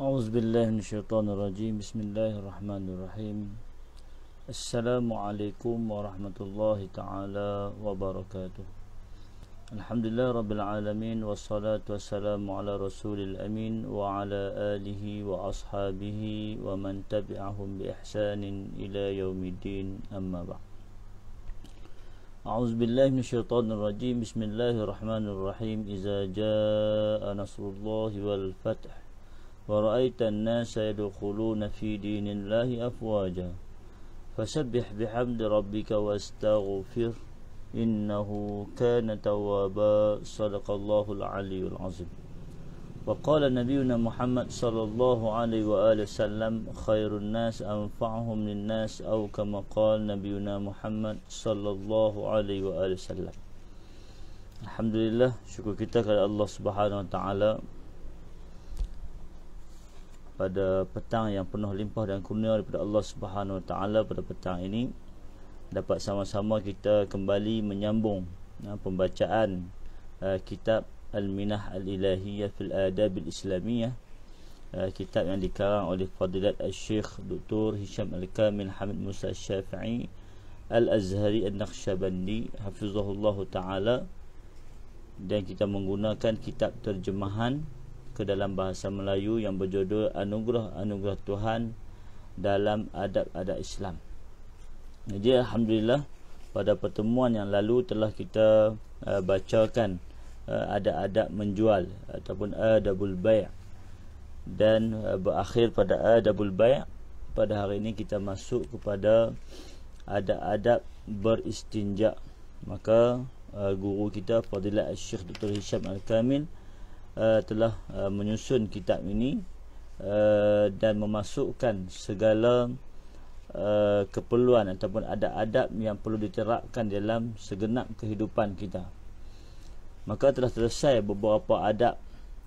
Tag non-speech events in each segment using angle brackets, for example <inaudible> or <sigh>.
أعوذ بالله من الشيطان الرجيم بسم الله الرحمن الرحيم السلام عليكم ورحمة الله تعالى وبركاته الحمد لله رب العالمين والصلاة والسلام على رسول الأمين وعلى آله وأصحابه ومن تبعهم بإحسان إلى يوم الدين أما بعد أعوذ بالله من الشيطان الرجيم بسم الله الرحمن الرحيم إذا جاء نصر الله والفتح ورأيت الناس يدخلون في دين الله أفواجا فسبح بحمد ربك واستغفر إنه كان توابا صدق الله العلي العظيم وقال نبينا محمد صلى الله عليه وآله وسلم خير الناس أنفعهم للناس أو كما قال نبينا محمد صلى الله عليه وآله وسلم الحمد لله شكرا كتاك الله سبحانه وتعالى pada petang yang penuh limpah dan kurnia daripada Allah Subhanahu Wa Taala pada petang ini dapat sama-sama kita kembali menyambung ya, pembacaan uh, kitab Al-Minah Al-Ilahiyah fil Adab Al-Islamiyah uh, kitab yang dikarang oleh Fadilat Al-Syekh Dr. Hisham Al-Kamil Hamid Musa al Syafi'i Al-Azhari Al-Naqshbandi hafizahullah taala dan kita menggunakan kitab terjemahan ke dalam bahasa Melayu yang berjudul Anugerah-Anugerah Tuhan dalam Adab-Adab Islam. Jadi Alhamdulillah pada pertemuan yang lalu telah kita uh, bacakan uh, Adab-Adab Menjual ataupun Adabul Bayak dan uh, berakhir pada Adabul Bayak pada hari ini kita masuk kepada Adab-Adab beristinja Maka uh, guru kita Fadilat Syekh Dr. Hisham Al-Kamil berkata uh, telah uh, menyusun kitab ini uh, dan memasukkan segala uh, keperluan ataupun adab-adab yang perlu diterapkan dalam segenap kehidupan kita. Maka telah selesai beberapa adab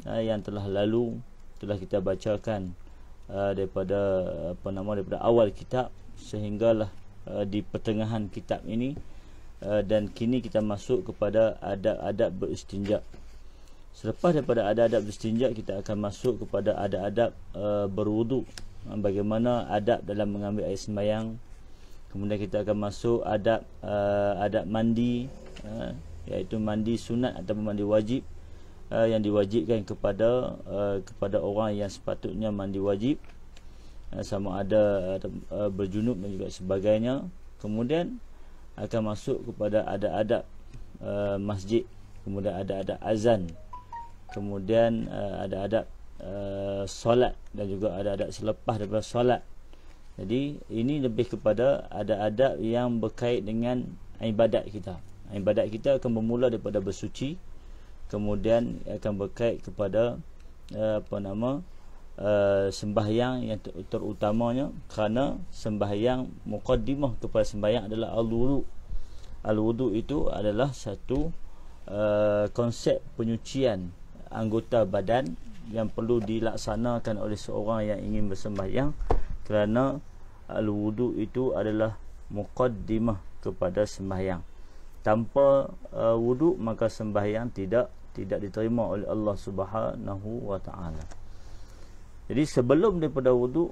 uh, yang telah lalu telah kita bacakan uh, daripada apa nama daripada awal kitab sehinggalah uh, di pertengahan kitab ini uh, dan kini kita masuk kepada adab-adab beristinjak. Selepas daripada adab-adab istinja kita akan masuk kepada adab-adab uh, berwuduk. Eh, bagaimana adab dalam mengambil air sembahyang. Kemudian kita akan masuk adab uh, adab mandi uh, iaitu mandi sunat atau mandi wajib uh, yang diwajibkan kepada uh, kepada orang yang sepatutnya mandi wajib uh, sama ada uh, berjunub dan juga sebagainya. Kemudian akan masuk kepada adab-adab uh, masjid, kemudian ada adab azan kemudian uh, ada adab uh, solat dan juga ada adab selepas daripada solat jadi ini lebih kepada ada adab yang berkait dengan ibadat kita ibadat kita akan bermula daripada bersuci kemudian akan berkait kepada uh, apa nama Uh, sembahyang yang ter- terutamanya kerana sembahyang mukaddimah kepada sembahyang adalah al-wudu. Al-wudu itu adalah satu uh, konsep penyucian anggota badan yang perlu dilaksanakan oleh seorang yang ingin bersembahyang kerana al-wudu itu adalah muqaddimah kepada sembahyang. Tanpa uh, wudu maka sembahyang tidak tidak diterima oleh Allah Subhanahu wa taala. Jadi sebelum daripada wudu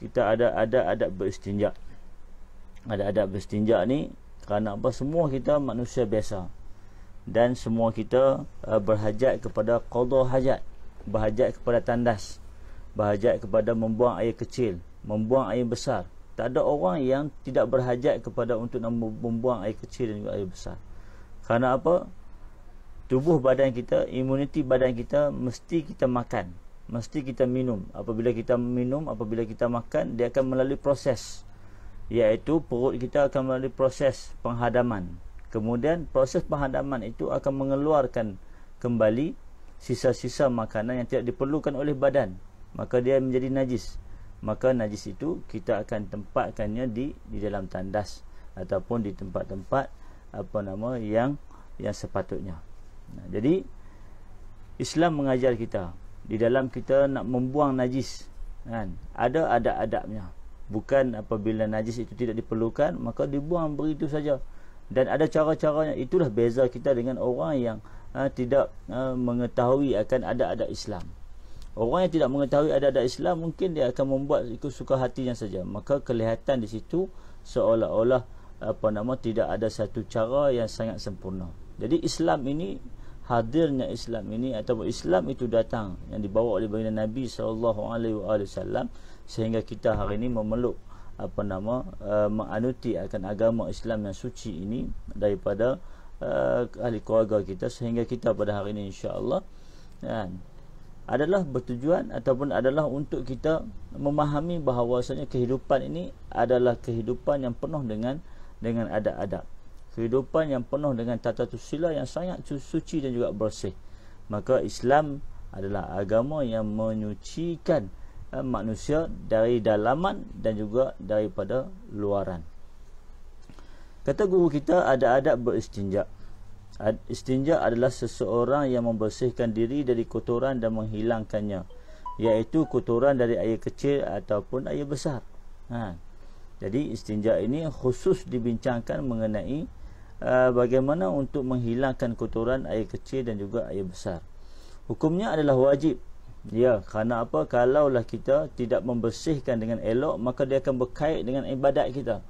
kita ada ada adab beristinja. Ada adab beristinja ni kerana apa semua kita manusia biasa dan semua kita uh, berhajat kepada qadha hajat berhajat kepada tandas berhajat kepada membuang air kecil membuang air besar tak ada orang yang tidak berhajat kepada untuk membuang air kecil dan juga air besar kerana apa tubuh badan kita imuniti badan kita mesti kita makan mesti kita minum apabila kita minum apabila kita makan dia akan melalui proses iaitu perut kita akan melalui proses penghadaman Kemudian proses penghadaman itu akan mengeluarkan kembali sisa-sisa makanan yang tidak diperlukan oleh badan. Maka dia menjadi najis. Maka najis itu kita akan tempatkannya di di dalam tandas ataupun di tempat-tempat apa nama yang yang sepatutnya. Nah, jadi Islam mengajar kita di dalam kita nak membuang najis kan ada adab-adabnya bukan apabila najis itu tidak diperlukan maka dibuang begitu saja dan ada cara-caranya itulah beza kita dengan orang yang ha, tidak ha, mengetahui akan ada adat Islam orang yang tidak mengetahui ada adat Islam mungkin dia akan membuat ikut suka hatinya saja maka kelihatan di situ seolah-olah apa nama tidak ada satu cara yang sangat sempurna jadi Islam ini hadirnya Islam ini atau Islam itu datang yang dibawa oleh baginda Nabi SAW sehingga kita hari ini memeluk apa nama uh, menganuti akan agama Islam yang suci ini daripada uh, ahli keluarga kita sehingga kita pada hari ini insya-Allah kan adalah bertujuan ataupun adalah untuk kita memahami bahawasanya kehidupan ini adalah kehidupan yang penuh dengan dengan adab-adab. Kehidupan yang penuh dengan tata tusila yang sangat suci dan juga bersih. Maka Islam adalah agama yang menyucikan Eh, manusia dari dalaman dan juga daripada luaran. Kata guru kita ada adab beristinja. Istinja adalah seseorang yang membersihkan diri dari kotoran dan menghilangkannya, iaitu kotoran dari air kecil ataupun air besar. Ha. Jadi istinja ini khusus dibincangkan mengenai uh, bagaimana untuk menghilangkan kotoran air kecil dan juga air besar. Hukumnya adalah wajib Ya, kerana apa? Kalaulah kita tidak membersihkan dengan elok, maka dia akan berkait dengan ibadat kita.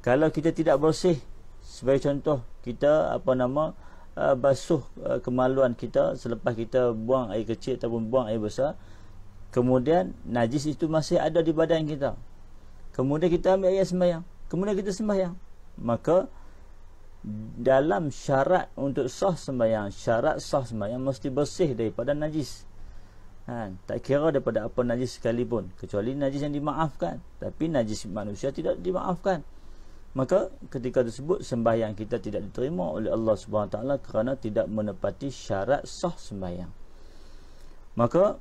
Kalau kita tidak bersih, sebagai contoh, kita apa nama uh, basuh uh, kemaluan kita selepas kita buang air kecil ataupun buang air besar, kemudian najis itu masih ada di badan kita. Kemudian kita ambil air sembahyang. Kemudian kita sembahyang. Maka, dalam syarat untuk sah sembahyang, syarat sah sembahyang mesti bersih daripada najis. Ha, tak kira daripada apa najis sekalipun kecuali najis yang dimaafkan tapi najis manusia tidak dimaafkan maka ketika tersebut sembahyang kita tidak diterima oleh Allah Subhanahu Wa taala kerana tidak menepati syarat sah sembahyang maka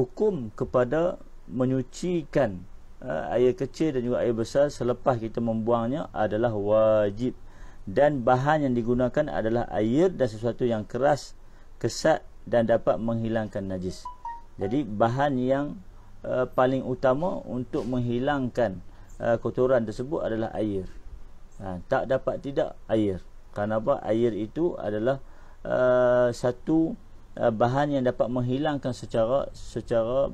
hukum kepada menyucikan uh, air kecil dan juga air besar selepas kita membuangnya adalah wajib dan bahan yang digunakan adalah air dan sesuatu yang keras kesat dan dapat menghilangkan najis jadi bahan yang uh, paling utama untuk menghilangkan uh, kotoran tersebut adalah air. Ha, tak dapat tidak air. Kenapa air itu adalah uh, satu uh, bahan yang dapat menghilangkan secara secara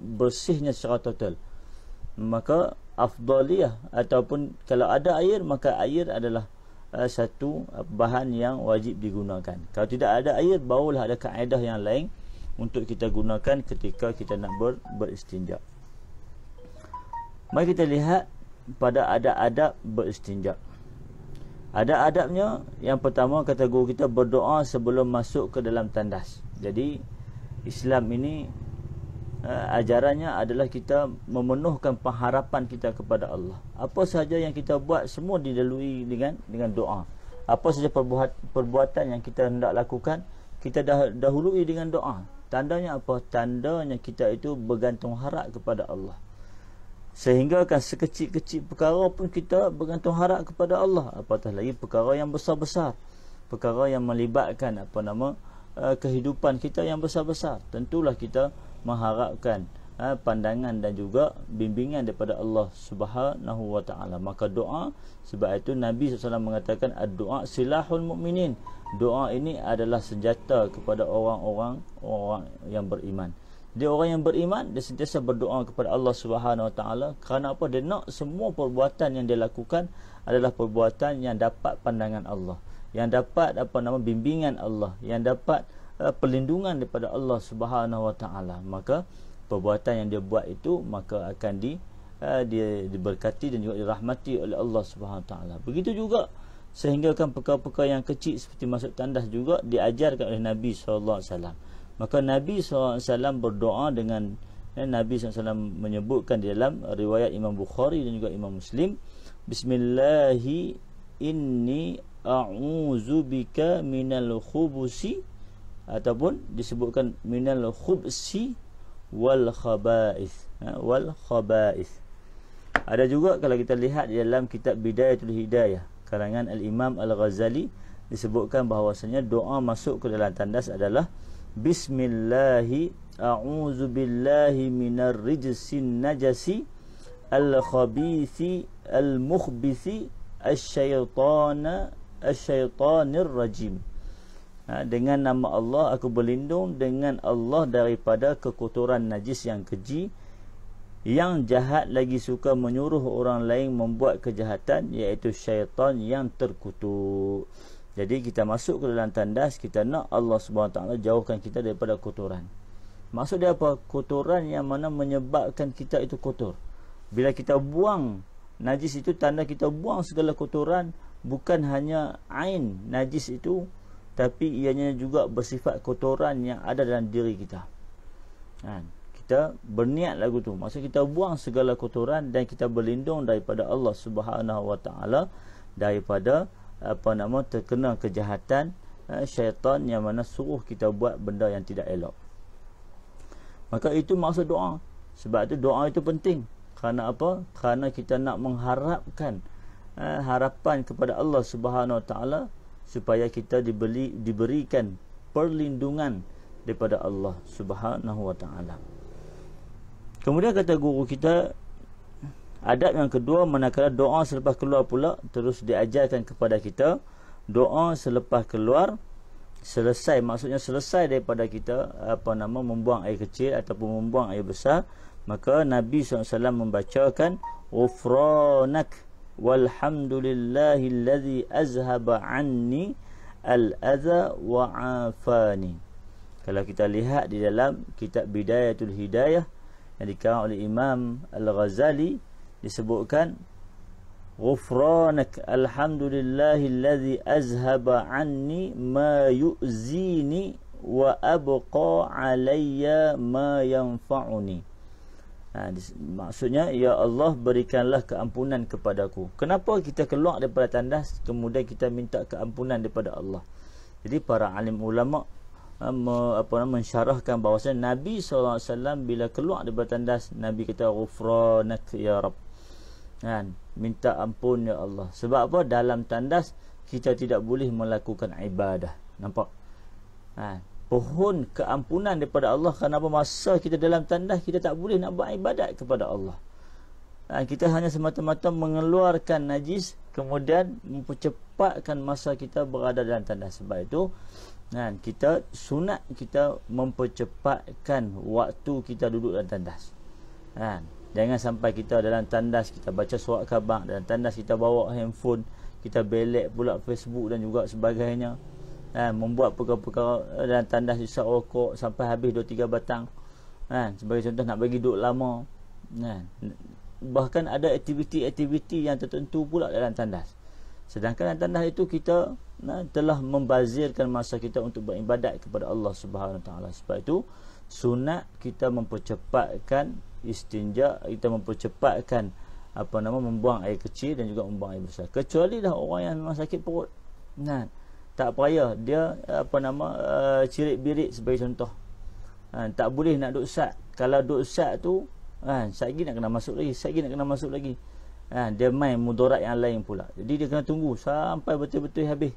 bersihnya secara total. Maka afdaliah ataupun kalau ada air maka air adalah uh, satu uh, bahan yang wajib digunakan. Kalau tidak ada air barulah ada kaedah yang lain untuk kita gunakan ketika kita nak ber, beristinja. Mari kita lihat pada adab-adab beristinja. Adab-adabnya yang pertama kata kategori kita berdoa sebelum masuk ke dalam tandas. Jadi Islam ini uh, ajarannya adalah kita memenuhkan pengharapan kita kepada Allah. Apa sahaja yang kita buat semua didalui dengan dengan doa. Apa sahaja perbuat, perbuatan yang kita hendak lakukan kita dah, dahului dengan doa. Tandanya apa? Tandanya kita itu bergantung harap kepada Allah. Sehingga kan sekecil-kecil perkara pun kita bergantung harap kepada Allah. Apatah lagi perkara yang besar-besar. Perkara yang melibatkan apa nama eh, kehidupan kita yang besar-besar. Tentulah kita mengharapkan Ha, pandangan dan juga bimbingan daripada Allah Subhanahu wa taala. Maka doa sebab itu Nabi SAW mengatakan doa silahul mukminin. Doa ini adalah senjata kepada orang-orang orang yang beriman. Dia orang yang beriman dia sentiasa berdoa kepada Allah Subhanahu wa taala kerana apa dia nak semua perbuatan yang dia lakukan adalah perbuatan yang dapat pandangan Allah, yang dapat apa nama bimbingan Allah, yang dapat uh, perlindungan daripada Allah Subhanahu wa taala. Maka perbuatan yang dia buat itu maka akan di uh, dia diberkati dan juga dirahmati oleh Allah Subhanahu taala. Begitu juga sehinggakan perkara-perkara yang kecil seperti masuk tandas juga diajarkan oleh Nabi sallallahu alaihi wasallam. Maka Nabi sallallahu alaihi wasallam berdoa dengan eh, Nabi sallallahu alaihi wasallam menyebutkan di dalam riwayat Imam Bukhari dan juga Imam Muslim, Bismillahi inni a'udzu bika minal khubusi ataupun disebutkan minal khubsi wal khaba'is ha? wal khaba'is ada juga kalau kita lihat di dalam kitab bidayatul hidayah karangan al-imam al-ghazali disebutkan bahawasanya doa masuk ke dalam tandas adalah bismillah a'udzu billahi minar rijsin najasi al khabisi al mukhbisi Al syaitana Al syaitanir rajim Ha, dengan nama Allah aku berlindung dengan Allah daripada kekotoran najis yang keji yang jahat lagi suka menyuruh orang lain membuat kejahatan iaitu syaitan yang terkutuk jadi kita masuk ke dalam tandas kita nak Allah SWT jauhkan kita daripada kotoran maksud dia apa? kotoran yang mana menyebabkan kita itu kotor bila kita buang najis itu tanda kita buang segala kotoran bukan hanya ain najis itu tapi ianya juga bersifat kotoran yang ada dalam diri kita kan kita berniat lagu tu maksud kita buang segala kotoran dan kita berlindung daripada Allah Subhanahu Wa Taala daripada apa nama terkena kejahatan ha, syaitan yang mana suruh kita buat benda yang tidak elok maka itu maksud doa sebab itu doa itu penting kerana apa kerana kita nak mengharapkan eh, harapan kepada Allah Subhanahu Wa Taala supaya kita diberi, diberikan perlindungan daripada Allah Subhanahu wa taala. Kemudian kata guru kita adab yang kedua manakala doa selepas keluar pula terus diajarkan kepada kita doa selepas keluar selesai maksudnya selesai daripada kita apa nama membuang air kecil ataupun membuang air besar maka Nabi SAW membacakan ufranak walhamdulillahilladzi azhaba anni al-adha wa'afani kalau kita lihat di dalam kitab bidayatul hidayah yang dikarang oleh Imam Al-Ghazali disebutkan ghufranak alhamdulillahilladzi azhaba anni ma yu'zini wa abqa alayya ma yanfa'uni Ha, maksudnya ya Allah berikanlah keampunan kepadaku. Kenapa kita keluar daripada tandas kemudian kita minta keampunan daripada Allah? Jadi para alim ulama ha, me, apa nama mensyarahkan bahawa Nabi SAW bila keluar daripada tandas Nabi kata ghufranak ya rab. Kan? Minta ampun ya Allah. Sebab apa? Dalam tandas kita tidak boleh melakukan ibadah. Nampak? Kan? Ha pohon keampunan daripada Allah kerana apa masa kita dalam tandas kita tak boleh nak buat ibadat kepada Allah ha, kita hanya semata-mata mengeluarkan najis kemudian mempercepatkan masa kita berada dalam tandas sebab itu ha, kita sunat kita mempercepatkan waktu kita duduk dalam tandas ha, jangan sampai kita dalam tandas kita baca surat khabar dan tandas kita bawa handphone kita belek pula Facebook dan juga sebagainya eh, membuat perkara-perkara dan tandas sisa rokok sampai habis 2 3 batang kan sebagai contoh nak bagi duduk lama kan bahkan ada aktiviti-aktiviti yang tertentu pula dalam tandas sedangkan dalam tandas itu kita eh, telah membazirkan masa kita untuk beribadat kepada Allah Subhanahu taala sebab itu sunat kita mempercepatkan istinja kita mempercepatkan apa nama membuang air kecil dan juga membuang air besar kecuali dah orang yang memang sakit perut nah tak payah dia apa nama uh, cirit-birit sebagai contoh ha, tak boleh nak duduk sat kalau duduk sat tu ha, satgi nak kena masuk lagi satgi nak kena masuk lagi ha, dia main mudarat yang lain pula jadi dia kena tunggu sampai betul-betul habis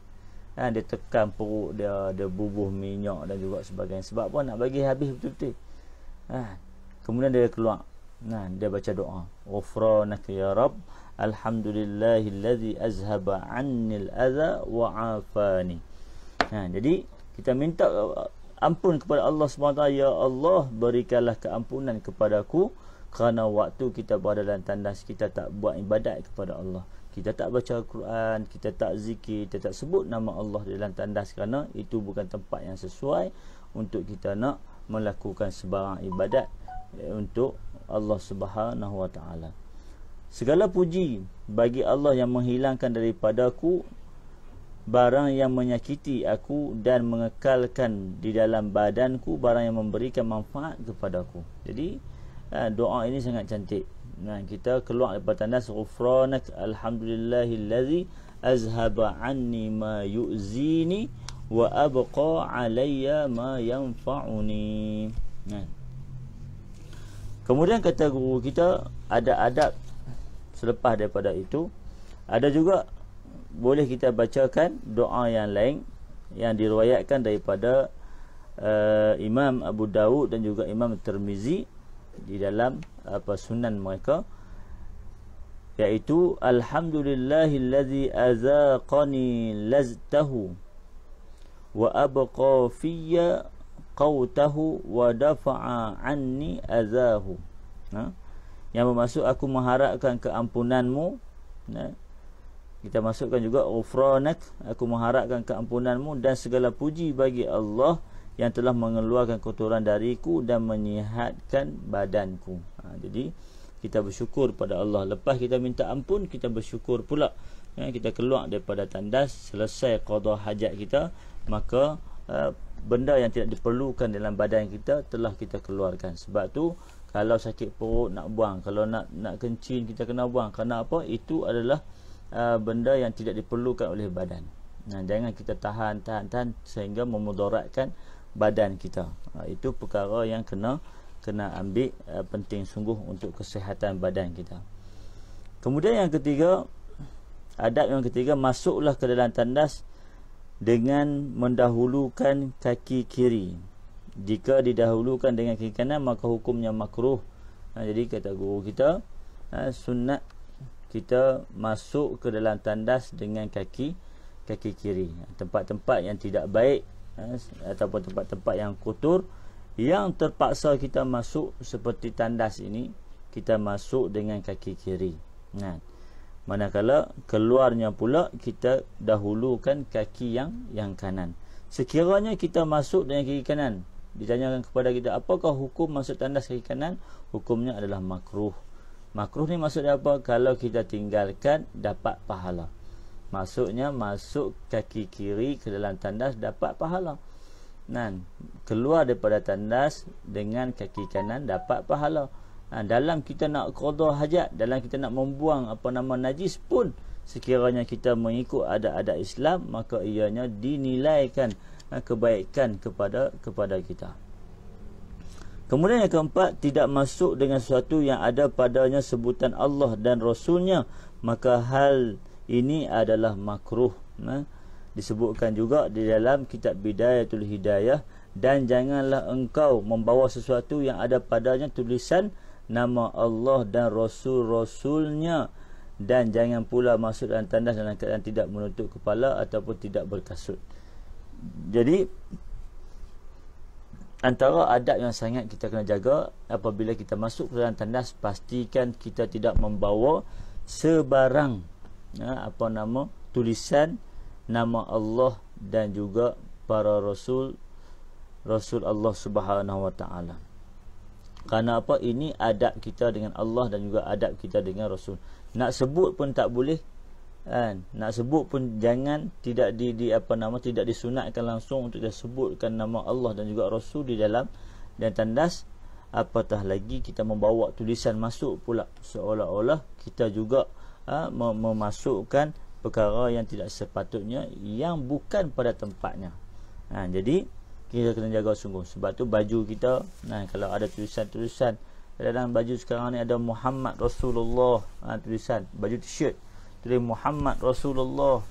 ha, dia tekan perut dia ada bubuh minyak dan juga sebagainya sebab apa nak bagi habis betul-betul ha, kemudian dia keluar Nah, dia baca doa. Ghufranak ya Rabb, alhamdulillahillazi azhaba 'anni al-adha wa 'afani. Nah, jadi kita minta ampun kepada Allah SWT ya Allah berikanlah keampunan kepadaku kerana waktu kita berada dalam tandas kita tak buat ibadat kepada Allah kita tak baca al Quran kita tak zikir kita tak sebut nama Allah dalam tandas kerana itu bukan tempat yang sesuai untuk kita nak melakukan sebarang ibadat eh, untuk Allah Subhanahu Wa Taala. Segala puji bagi Allah yang menghilangkan daripadaku barang yang menyakiti aku dan mengekalkan di dalam badanku barang yang memberikan manfaat kepadaku. Jadi ha, doa ini sangat cantik. Nah, kita keluar daripada tandas ghufranak alhamdulillahillazi azhaba anni ma yu'zini wa abqa alayya ma yanfa'uni. Nah. Kemudian kata guru kita ada adab selepas daripada itu ada juga boleh kita bacakan doa yang lain yang diriwayatkan daripada uh, Imam Abu Dawud dan juga Imam Tirmizi di dalam apa sunan mereka yaitu alhamdulillahillazi azaqani lazatahu wa abqa fiyya qautahu wa dafa'a anni azahu ha? yang bermaksud aku mengharapkan keampunanmu ha? kita masukkan juga ufranak aku mengharapkan keampunanmu dan segala puji bagi Allah yang telah mengeluarkan kotoran dariku dan menyihatkan badanku ha, jadi kita bersyukur pada Allah lepas kita minta ampun kita bersyukur pula ya, kita keluar daripada tandas selesai qada hajat kita maka uh, benda yang tidak diperlukan dalam badan kita telah kita keluarkan sebab tu kalau sakit perut nak buang kalau nak nak kencing kita kena buang kerana apa itu adalah uh, benda yang tidak diperlukan oleh badan nah jangan kita tahan tahan tahan sehingga memudaratkan badan kita uh, itu perkara yang kena kena ambil uh, penting sungguh untuk kesihatan badan kita kemudian yang ketiga adab yang ketiga masuklah ke dalam tandas dengan mendahulukan kaki kiri jika didahulukan dengan kaki kanan maka hukumnya makruh ha, jadi kata guru kita ha, sunat kita masuk ke dalam tandas dengan kaki kaki kiri tempat-tempat yang tidak baik ha, ataupun tempat-tempat yang kotor yang terpaksa kita masuk seperti tandas ini kita masuk dengan kaki kiri nah manakala keluarnya pula kita dahulukan kaki yang yang kanan sekiranya kita masuk dengan kaki kanan ditanyakan kepada kita apakah hukum masuk tandas kaki kanan hukumnya adalah makruh makruh ni maksud apa kalau kita tinggalkan dapat pahala maksudnya masuk kaki kiri ke dalam tandas dapat pahala nan keluar daripada tandas dengan kaki kanan dapat pahala ha, dalam kita nak qada hajat dalam kita nak membuang apa nama najis pun sekiranya kita mengikut adat-adat Islam maka ianya dinilaikan ha, kebaikan kepada kepada kita Kemudian yang keempat tidak masuk dengan sesuatu yang ada padanya sebutan Allah dan Rasulnya maka hal ini adalah makruh ha? disebutkan juga di dalam kitab Bidayatul Hidayah dan janganlah engkau membawa sesuatu yang ada padanya tulisan nama Allah dan Rasul-Rasulnya dan jangan pula masuk dalam tandas dalam keadaan tidak menutup kepala ataupun tidak berkasut jadi antara adab yang sangat kita kena jaga apabila kita masuk ke dalam tandas pastikan kita tidak membawa sebarang ya, apa nama tulisan nama Allah dan juga para rasul rasul Allah Subhanahu wa taala kerana apa? Ini adab kita dengan Allah dan juga adab kita dengan Rasul. Nak sebut pun tak boleh. Kan? Nak sebut pun jangan tidak di, di apa nama tidak disunatkan langsung untuk disebutkan nama Allah dan juga Rasul di dalam dan tandas apatah lagi kita membawa tulisan masuk pula seolah-olah kita juga ha, memasukkan perkara yang tidak sepatutnya yang bukan pada tempatnya. Ha, jadi kita kena jaga sungguh sebab tu baju kita nah kalau ada tulisan-tulisan dalam baju sekarang ni ada Muhammad Rasulullah ha, tulisan baju t-shirt tulis Muhammad Rasulullah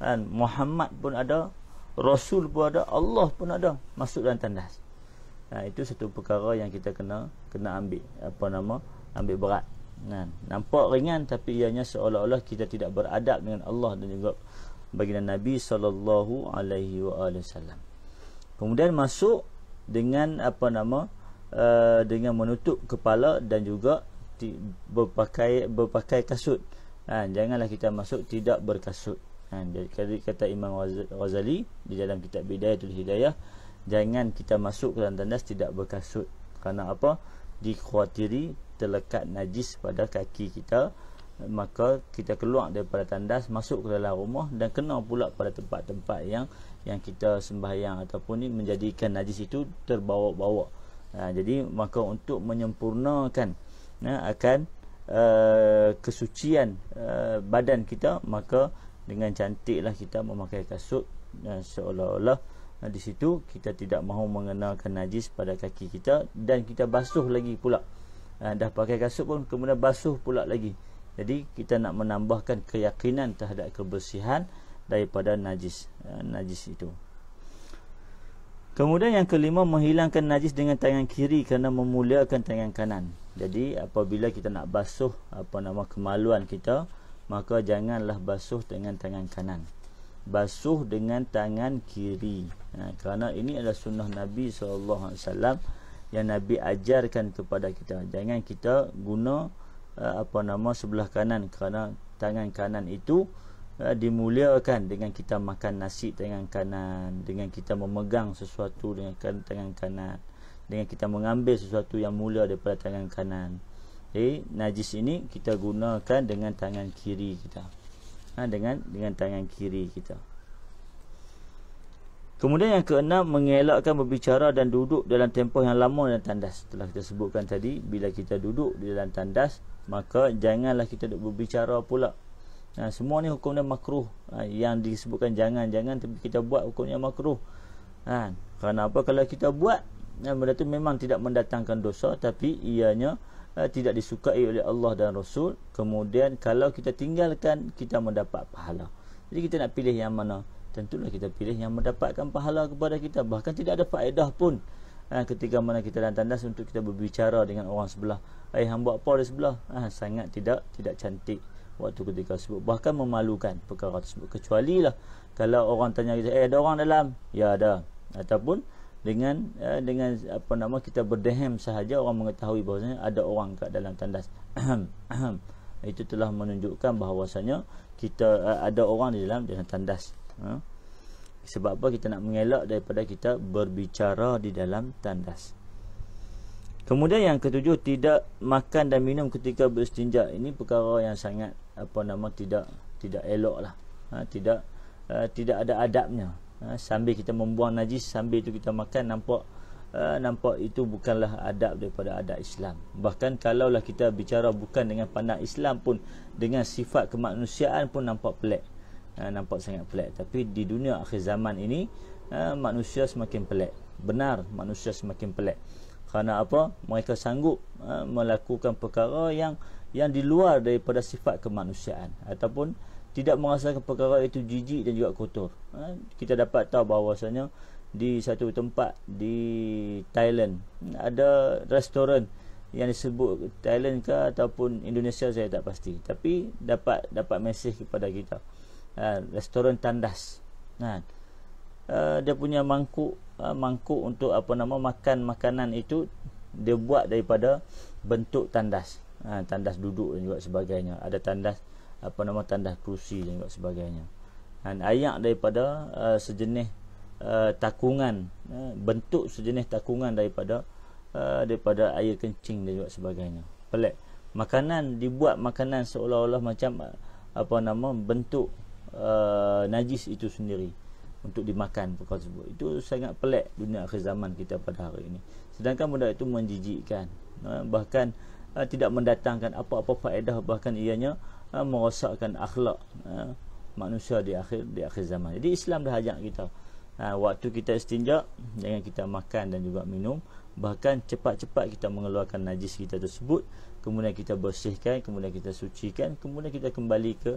dan Muhammad pun ada Rasul pun ada Allah pun ada masuk dalam tandas Nah itu satu perkara yang kita kena kena ambil apa nama ambil berat. Nah nampak ringan tapi ianya seolah-olah kita tidak beradab dengan Allah dan juga baginda Nabi sallallahu alaihi wasallam kemudian masuk dengan apa nama uh, dengan menutup kepala dan juga berpakai berpakai kasut ha, janganlah kita masuk tidak berkasut ha, jadi kata Imam Ghazali di dalam kitab Bidayah Tul Hidayah jangan kita masuk ke dalam tandas tidak berkasut Karena apa dikhawatiri terlekat najis pada kaki kita maka kita keluar daripada tandas masuk ke dalam rumah dan kena pula pada tempat-tempat yang yang kita sembahyang ataupun ni menjadikan najis itu terbawa-bawa. Ha, jadi maka untuk menyempurnakan ya, akan uh, kesucian uh, badan kita maka dengan cantiklah kita memakai kasut dan ha, seolah-olah uh, di situ kita tidak mahu mengenakan najis pada kaki kita dan kita basuh lagi pula. Ha, dah pakai kasut pun kemudian basuh pula lagi. Jadi kita nak menambahkan keyakinan terhadap kebersihan daripada najis eh, najis itu kemudian yang kelima menghilangkan najis dengan tangan kiri kerana memuliakan tangan kanan jadi apabila kita nak basuh apa nama kemaluan kita maka janganlah basuh dengan tangan kanan basuh dengan tangan kiri ha, kerana ini adalah sunnah Nabi SAW yang Nabi ajarkan kepada kita jangan kita guna eh, apa nama sebelah kanan kerana tangan kanan itu Eh, dimuliakan dengan kita makan nasi dengan kanan dengan kita memegang sesuatu dengan kan, tangan kanan dengan kita mengambil sesuatu yang mulia daripada tangan kanan jadi najis ini kita gunakan dengan tangan kiri kita ha, dengan dengan tangan kiri kita kemudian yang keenam mengelakkan berbicara dan duduk dalam tempoh yang lama dan tandas telah kita sebutkan tadi bila kita duduk di dalam tandas maka janganlah kita berbicara pula ha, semua ni hukumnya makruh ha, yang disebutkan jangan jangan tapi kita buat hukumnya makruh ha, kerana apa kalau kita buat ha, benda tu memang tidak mendatangkan dosa tapi ianya ha, tidak disukai oleh Allah dan Rasul kemudian kalau kita tinggalkan kita mendapat pahala jadi kita nak pilih yang mana tentulah kita pilih yang mendapatkan pahala kepada kita bahkan tidak ada faedah pun ha, ketika mana kita dan tandas untuk kita berbicara dengan orang sebelah eh hamba apa di sebelah ha, sangat tidak tidak cantik waktu ketika sebut bahkan memalukan perkara tersebut kecuali lah kalau orang tanya kita eh ada orang dalam ya ada ataupun dengan eh, dengan apa nama kita berdehem sahaja orang mengetahui bahawasanya ada orang kat dalam tandas <clears throat> itu telah menunjukkan bahawasanya kita eh, ada orang di dalam dalam tandas ha? sebab apa kita nak mengelak daripada kita berbicara di dalam tandas Kemudian yang ketujuh tidak makan dan minum ketika beristinja. Ini perkara yang sangat apa nama tidak tidak eloklah. Ha, tidak uh, tidak ada adabnya. Ha, sambil kita membuang najis sambil itu kita makan nampak uh, nampak itu bukanlah adab daripada adab Islam. Bahkan kalaulah kita bicara bukan dengan pandang Islam pun dengan sifat kemanusiaan pun nampak pelik. Ha, nampak sangat pelik. Tapi di dunia akhir zaman ini uh, manusia semakin pelik. Benar manusia semakin pelik kerana apa mereka sanggup uh, melakukan perkara yang yang di luar daripada sifat kemanusiaan ataupun tidak merasakan perkara itu jijik dan juga kotor. Ha, kita dapat tahu bahawasanya di satu tempat di Thailand ada restoran yang disebut Thailand ke ataupun Indonesia saya tak pasti tapi dapat dapat mesej kepada kita. Ha, restoran tandas. Nah, ha, Uh, dia punya mangkuk uh, mangkuk untuk apa nama makan makanan itu dia buat daripada bentuk tandas ha, tandas duduk dan juga sebagainya ada tandas apa nama tandas kerusi dan juga sebagainya dan ayak daripada uh, sejenis uh, takungan uh, bentuk sejenis takungan daripada uh, daripada air kencing dan juga sebagainya pelik makanan dibuat makanan seolah-olah macam uh, apa nama bentuk uh, najis itu sendiri untuk dimakan perkara tersebut itu sangat pelik dunia akhir zaman kita pada hari ini sedangkan benda itu menjijikkan ha, bahkan ha, tidak mendatangkan apa-apa faedah bahkan ianya ha, merosakkan akhlak manusia di akhir di akhir zaman jadi Islam dah ajak kita waktu kita istinja jangan kita makan dan juga minum bahkan cepat-cepat kita mengeluarkan najis kita tersebut kemudian kita bersihkan kemudian kita sucikan kemudian kita kembali ke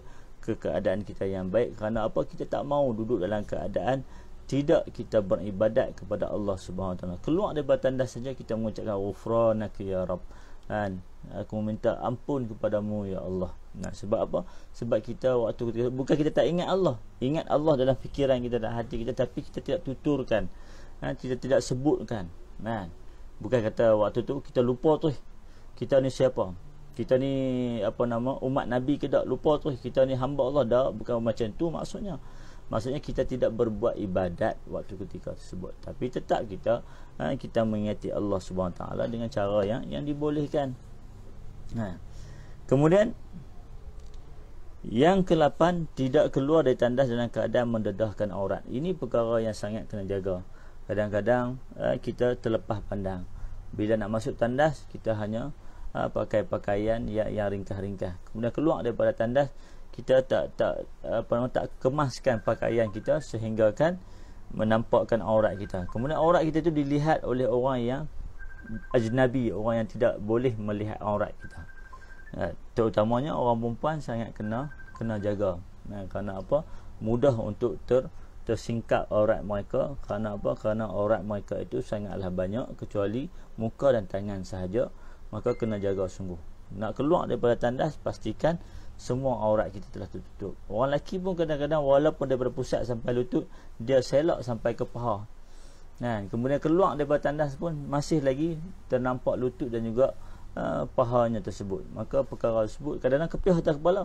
ke keadaan kita yang baik kerana apa kita tak mau duduk dalam keadaan tidak kita beribadat kepada Allah Subhanahu Wa Taala keluar daripada tandas saja kita mengucapkan ghufranak ya rab kan aku minta ampun kepadamu ya Allah nah sebab apa sebab kita waktu kita bukan kita tak ingat Allah ingat Allah dalam fikiran kita dan hati kita tapi kita tidak tuturkan ha, kita tidak sebutkan nah bukan kata waktu tu kita lupa tu kita ni siapa kita ni apa nama umat nabi ke tak lupa tu kita ni hamba Allah dah bukan macam tu maksudnya maksudnya kita tidak berbuat ibadat waktu ketika tersebut tapi tetap kita ha, kita mengingati Allah Subhanahu taala dengan cara yang yang dibolehkan ha. kemudian yang kelapan tidak keluar dari tandas dalam keadaan mendedahkan aurat ini perkara yang sangat kena jaga kadang-kadang ha, kita terlepas pandang bila nak masuk tandas kita hanya uh, pakai pakaian yang, yang ringkah-ringkah. Kemudian keluar daripada tandas, kita tak tak apa nama tak kemaskan pakaian kita sehingga kan menampakkan aurat kita. Kemudian aurat kita tu dilihat oleh orang yang ajnabi, orang yang tidak boleh melihat aurat kita. Uh, terutamanya orang perempuan sangat kena kena jaga. Nah, kerana apa? Mudah untuk ter tersingkap aurat mereka kerana apa? kerana aurat mereka itu sangatlah banyak kecuali muka dan tangan sahaja maka kena jaga sungguh nak keluar daripada tandas pastikan semua aurat kita telah tertutup orang lelaki pun kadang-kadang walaupun daripada pusat sampai lutut dia selok sampai ke paha Nah kan? kemudian keluar daripada tandas pun masih lagi ternampak lutut dan juga uh, pahanya tersebut maka perkara tersebut kadang-kadang kepih atas kepala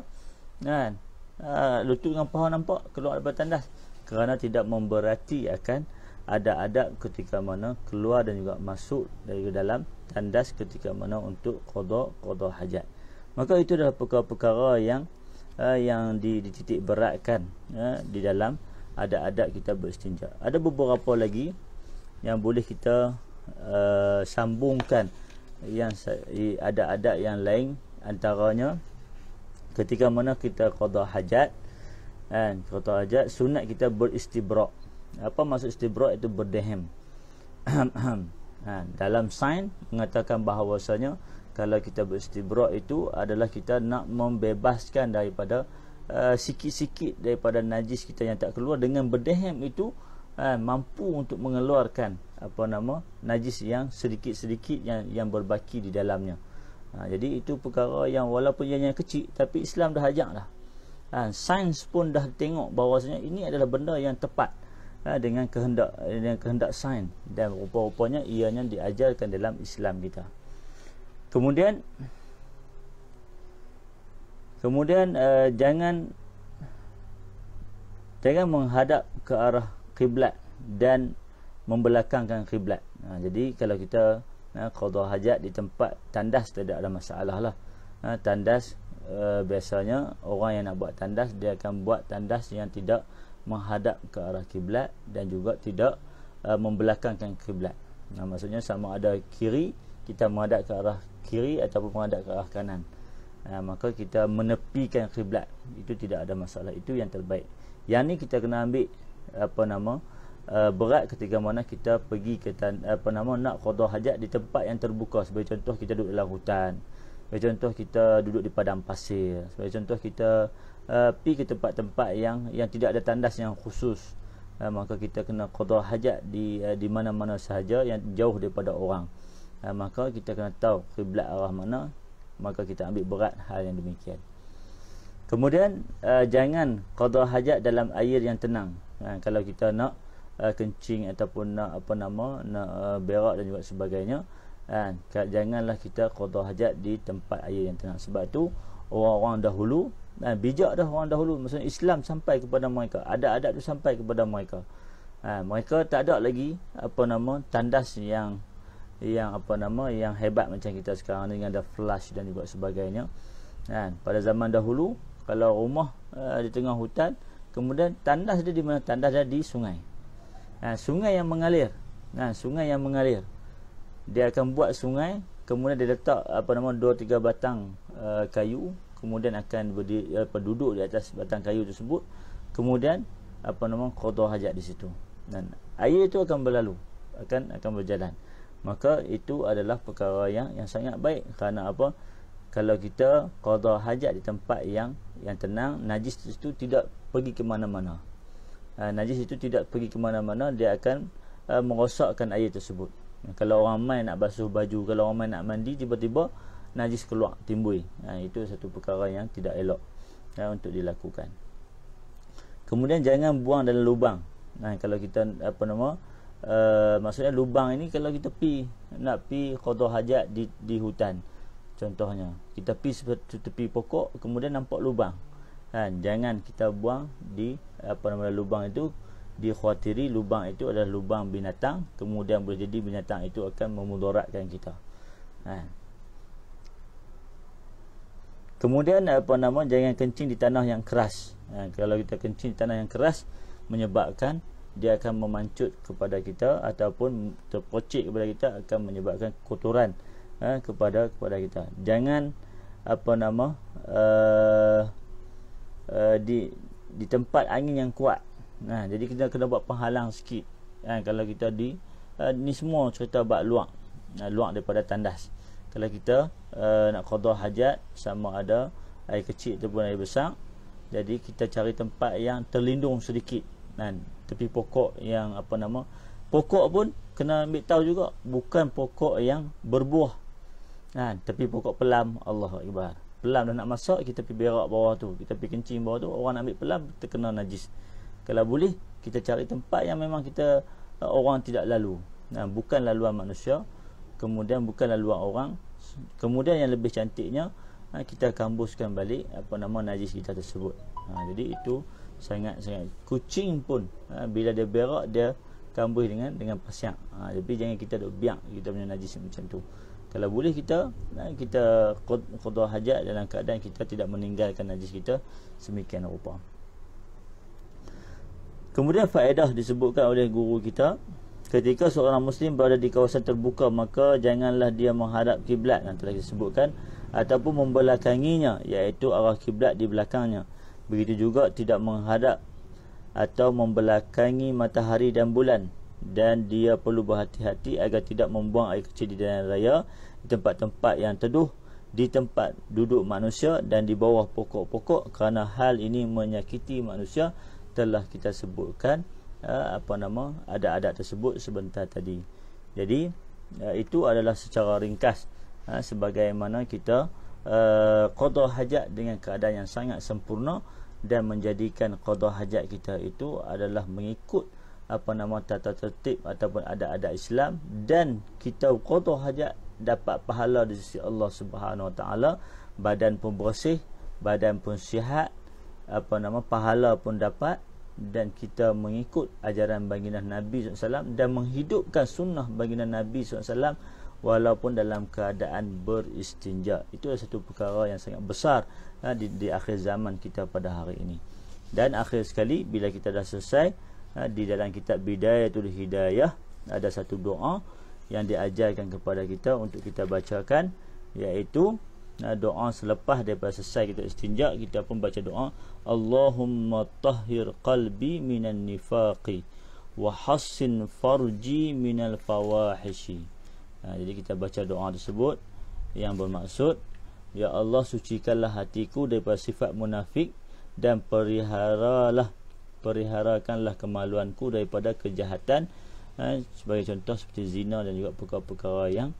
kan uh, lutut dengan paha nampak keluar daripada tandas kerana tidak memberati akan uh, adab-adab ketika mana keluar dan juga masuk dari dalam tandas ketika mana untuk qada-qada hajat. Maka itu adalah perkara-perkara yang uh, yang dititik beratkan uh, di dalam adab-adab kita beristinja. Ada beberapa lagi yang boleh kita uh, sambungkan yang ada-ada yang lain antaranya ketika mana kita qada hajat dan qada hajat sunat kita beristibrak apa maksud istibrak itu berdehem <clears throat> ha, dalam sain mengatakan bahawasanya kalau kita beristibrak itu adalah kita nak membebaskan daripada eh, sikit-sikit uh, daripada najis kita yang tak keluar dengan berdehem itu uh, mampu untuk mengeluarkan apa nama najis yang sedikit-sedikit yang yang berbaki di dalamnya uh, jadi itu perkara yang walaupun ia yang kecil tapi Islam dah ajak lah uh, ha, sains pun dah tengok bahawasanya ini adalah benda yang tepat Ha, dengan kehendak dengan kehendak sains dan rupa-rupanya ianya diajarkan dalam Islam kita. Kemudian kemudian uh, jangan jangan menghadap ke arah kiblat dan membelakangkan kiblat. Ha, jadi kalau kita ha, qada hajat di tempat tandas tidak ada masalah lah. Ha, tandas uh, biasanya orang yang nak buat tandas dia akan buat tandas yang tidak menghadap ke arah kiblat dan juga tidak uh, membelakangkan kiblat. Nah, maksudnya sama ada kiri kita menghadap ke arah kiri ataupun menghadap ke arah kanan. Uh, maka kita menepikan kiblat. Itu tidak ada masalah. Itu yang terbaik. Yang ni kita kena ambil apa nama uh, berat ketika mana kita pergi ke tan- apa nama nak qada hajat di tempat yang terbuka. Sebagai contoh kita duduk dalam hutan. Sebagai contoh kita duduk di padang pasir. Sebagai contoh kita uh, pergi ke tempat-tempat yang yang tidak ada tandas yang khusus. Uh, maka kita kena qada hajat di uh, di mana-mana sahaja yang jauh daripada orang. Uh, maka kita kena tahu kiblat arah mana, maka kita ambil berat hal yang demikian. Kemudian uh, jangan qada hajat dalam air yang tenang. Uh, kalau kita nak uh, kencing ataupun nak apa nama, nak uh, berak dan juga sebagainya, Ha, janganlah kita qada hajat di tempat air yang tenang. Sebab tu orang-orang dahulu ha, bijak dah orang dahulu maksudnya Islam sampai kepada mereka. ada adat tu sampai kepada mereka. Ha, mereka tak ada lagi apa nama tandas yang yang apa nama yang hebat macam kita sekarang dengan ada flash dan juga sebagainya. Ha, pada zaman dahulu kalau rumah uh, di tengah hutan kemudian tandas dia di mana? Tandas dia di sungai. Ha, sungai yang mengalir. Ha, sungai yang mengalir dia akan buat sungai kemudian dia letak apa nama dua tiga batang uh, kayu kemudian akan berdiri, apa, duduk di atas batang kayu tersebut kemudian apa nama qada hajat di situ dan air itu akan berlalu akan akan berjalan maka itu adalah perkara yang yang sangat baik kerana apa kalau kita qada hajat di tempat yang yang tenang najis itu tidak pergi ke mana-mana uh, najis itu tidak pergi ke mana-mana dia akan uh, merosakkan air tersebut kalau orang main nak basuh baju kalau orang main nak mandi tiba-tiba najis keluar timbul ha, itu satu perkara yang tidak elok ya, untuk dilakukan kemudian jangan buang dalam lubang ha, kalau kita apa nama Uh, maksudnya lubang ini kalau kita pi nak pi kotor hajat di di hutan contohnya kita pi seperti tepi pokok kemudian nampak lubang kan jangan kita buang di apa nama lubang itu dikhawatiri lubang itu adalah lubang binatang kemudian boleh jadi binatang itu akan memudaratkan kita ha. kemudian apa nama jangan kencing di tanah yang keras ha. kalau kita kencing di tanah yang keras menyebabkan dia akan memancut kepada kita ataupun terpocik kepada kita akan menyebabkan kotoran ha, kepada kepada kita jangan apa nama uh, uh, di di tempat angin yang kuat Nah, ha, jadi kita kena buat penghalang sikit. Ha, kalau kita di uh, ni semua cerita bab luak. Uh, ha, luak daripada tandas. Kalau kita uh, nak qada hajat sama ada air kecil ataupun air besar, jadi kita cari tempat yang terlindung sedikit. Nah, tepi pokok yang apa nama? Pokok pun kena ambil tahu juga bukan pokok yang berbuah. Nah, ha, tepi pokok pelam Allah akbar. Pelam dah nak masuk kita pergi berak bawah tu, kita pergi kencing bawah tu, orang nak ambil pelam terkena najis kalau boleh kita cari tempat yang memang kita uh, orang tidak lalu nah, bukan laluan manusia kemudian bukan laluan orang kemudian yang lebih cantiknya uh, kita kambuskan balik apa nama najis kita tersebut uh, jadi itu sangat-sangat kucing pun uh, bila dia berak dia kambus dengan dengan pasiak uh, jadi jangan kita dok biak kita punya najis macam tu kalau boleh kita kita qada hajat dalam keadaan kita tidak meninggalkan najis kita semikian rupa. Kemudian faedah disebutkan oleh guru kita ketika seorang muslim berada di kawasan terbuka maka janganlah dia menghadap kiblat yang telah disebutkan ataupun membelakanginya iaitu arah kiblat di belakangnya. Begitu juga tidak menghadap atau membelakangi matahari dan bulan dan dia perlu berhati-hati agar tidak membuang air kecil di jalan raya di tempat-tempat yang teduh di tempat duduk manusia dan di bawah pokok-pokok kerana hal ini menyakiti manusia telah kita sebutkan uh, apa nama adat-adat tersebut sebentar tadi. Jadi uh, itu adalah secara ringkas uh, sebagaimana kita uh, qada hajat dengan keadaan yang sangat sempurna dan menjadikan qada hajat kita itu adalah mengikut apa nama tata tertib ataupun adat-adat Islam dan kita qada hajat dapat pahala di sisi Allah Subhanahu Wa Taala badan pun bersih badan pun sihat apa nama pahala pun dapat dan kita mengikut ajaran baginda Nabi SAW dan menghidupkan sunnah baginda Nabi SAW walaupun dalam keadaan beristinja itu adalah satu perkara yang sangat besar ha, di, di akhir zaman kita pada hari ini dan akhir sekali bila kita dah selesai ha, di dalam kitab Bidayatul Hidayah ada satu doa yang diajarkan kepada kita untuk kita bacakan iaitu Nah doa selepas daripada selesai kita istinja kita pun baca doa Allahumma tahhir qalbi minan nifaqi wa hassin farji minal fawahishi ha, jadi kita baca doa tersebut yang bermaksud ya Allah sucikanlah hatiku daripada sifat munafik dan periharalah periharakanlah kemaluanku daripada kejahatan ha, sebagai contoh seperti zina dan juga perkara-perkara yang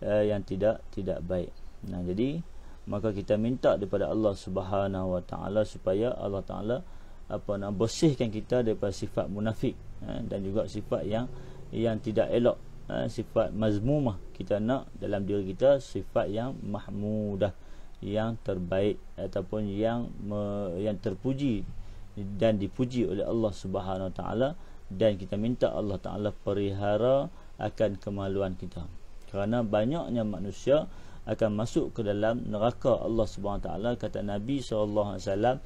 uh, yang tidak tidak baik Nah jadi maka kita minta daripada Allah Subhanahu Wa Taala supaya Allah Taala apa nak bersihkan kita daripada sifat munafik eh, dan juga sifat yang yang tidak elok eh, sifat mazmumah kita nak dalam diri kita sifat yang mahmudah yang terbaik ataupun yang me, yang terpuji dan dipuji oleh Allah Subhanahu Wa Taala dan kita minta Allah Taala perihara akan kemaluan kita kerana banyaknya manusia akan masuk ke dalam neraka Allah SWT kata Nabi SAW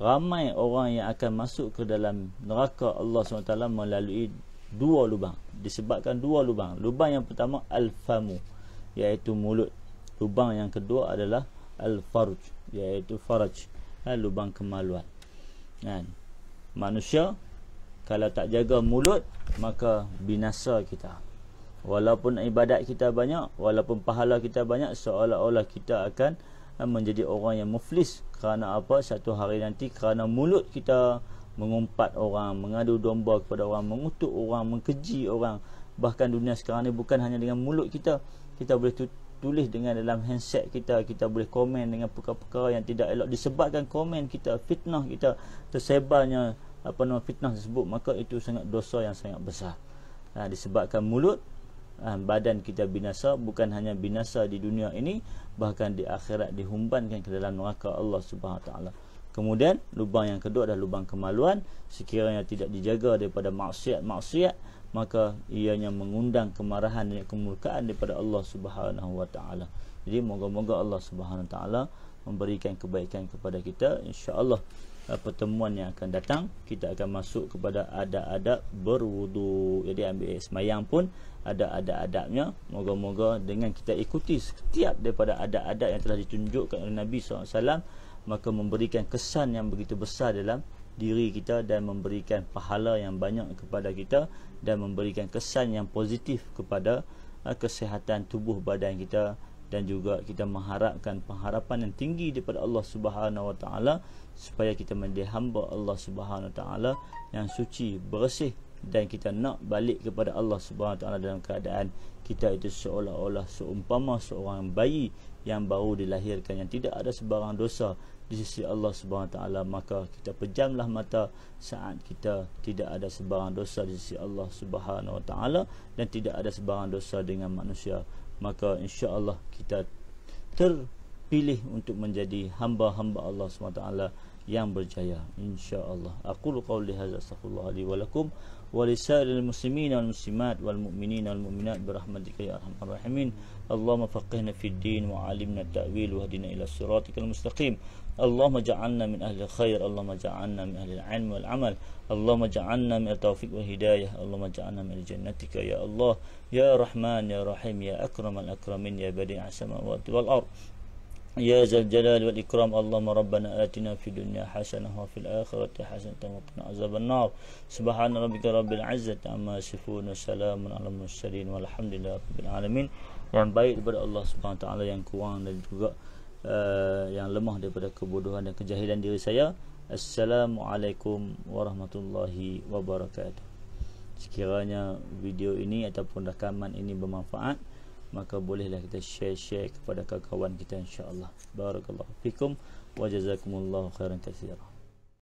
ramai orang yang akan masuk ke dalam neraka Allah SWT melalui dua lubang disebabkan dua lubang lubang yang pertama Al-Famu iaitu mulut lubang yang kedua adalah Al-Faruj iaitu Faraj ha, lubang kemaluan kan manusia kalau tak jaga mulut maka binasa kita Walaupun ibadat kita banyak, walaupun pahala kita banyak, seolah-olah kita akan eh, menjadi orang yang muflis. Kerana apa? Satu hari nanti kerana mulut kita mengumpat orang, mengadu domba kepada orang, mengutuk orang, mengkeji orang. Bahkan dunia sekarang ni bukan hanya dengan mulut kita. Kita boleh tulis dengan dalam handset kita, kita boleh komen dengan perkara-perkara yang tidak elok. Disebabkan komen kita, fitnah kita, tersebarnya apa nama fitnah tersebut, maka itu sangat dosa yang sangat besar. Ha, disebabkan mulut Ah, badan kita binasa bukan hanya binasa di dunia ini bahkan di akhirat dihumbankan ke dalam neraka Allah Subhanahu taala kemudian lubang yang kedua adalah lubang kemaluan sekiranya tidak dijaga daripada maksiat-maksiat maka ianya mengundang kemarahan dan kemurkaan daripada Allah Subhanahu wa taala jadi moga-moga Allah Subhanahu taala memberikan kebaikan kepada kita insyaallah ah, pertemuan yang akan datang kita akan masuk kepada adab-adab berwudu jadi ambil sembahyang pun adat-adat-adatnya moga-moga dengan kita ikuti setiap daripada adat-adat yang telah ditunjukkan oleh Nabi SAW maka memberikan kesan yang begitu besar dalam diri kita dan memberikan pahala yang banyak kepada kita dan memberikan kesan yang positif kepada uh, kesihatan tubuh badan kita dan juga kita mengharapkan pengharapan yang tinggi daripada Allah Subhanahu Wa Taala supaya kita menjadi hamba Allah Subhanahu Wa Taala yang suci, bersih dan kita nak balik kepada Allah Subhanahu taala dalam keadaan kita itu seolah-olah seumpama seorang bayi yang baru dilahirkan yang tidak ada sebarang dosa di sisi Allah Subhanahu taala maka kita pejamlah mata saat kita tidak ada sebarang dosa di sisi Allah Subhanahu taala dan tidak ada sebarang dosa dengan manusia maka insya-Allah kita terpilih untuk menjadi hamba-hamba Allah Subhanahu taala yang berjaya insya-Allah aku qauli hadza astaghfirullah li wa lakum ولسائر المسلمين والمسلمات والمؤمنين والمؤمنات برحمتك يا ارحم الراحمين اللهم فقهنا في الدين وعلمنا التاويل واهدنا الى صراطك المستقيم اللهم اجعلنا من اهل الخير اللهم اجعلنا من اهل العلم والعمل اللهم اجعلنا من التوفيق والهداية اللهم اجعلنا من جنتك يا الله يا رحمن يا رحيم يا أكرم الأكرمين يا بديع السماوات والأرض Ya Zal Jalal wa Ikram Allahumma Rabbana atina fi dunya hasanah wa fil akhirati hasanah wa qina azabannar Subhana rabbika rabbil izzati amma yasifun wa salamun alal mursalin walhamdulillahi rabbil alamin yang baik daripada Allah Subhanahu wa taala yang kuat dan juga uh, yang lemah daripada kebodohan dan kejahilan diri saya Assalamualaikum warahmatullahi wabarakatuh Sekiranya video ini ataupun rakaman ini bermanfaat maka bolehlah kita share-share kepada kawan kita insya-Allah. Barakallahu fikum wa jazakumullahu khairan katsiran.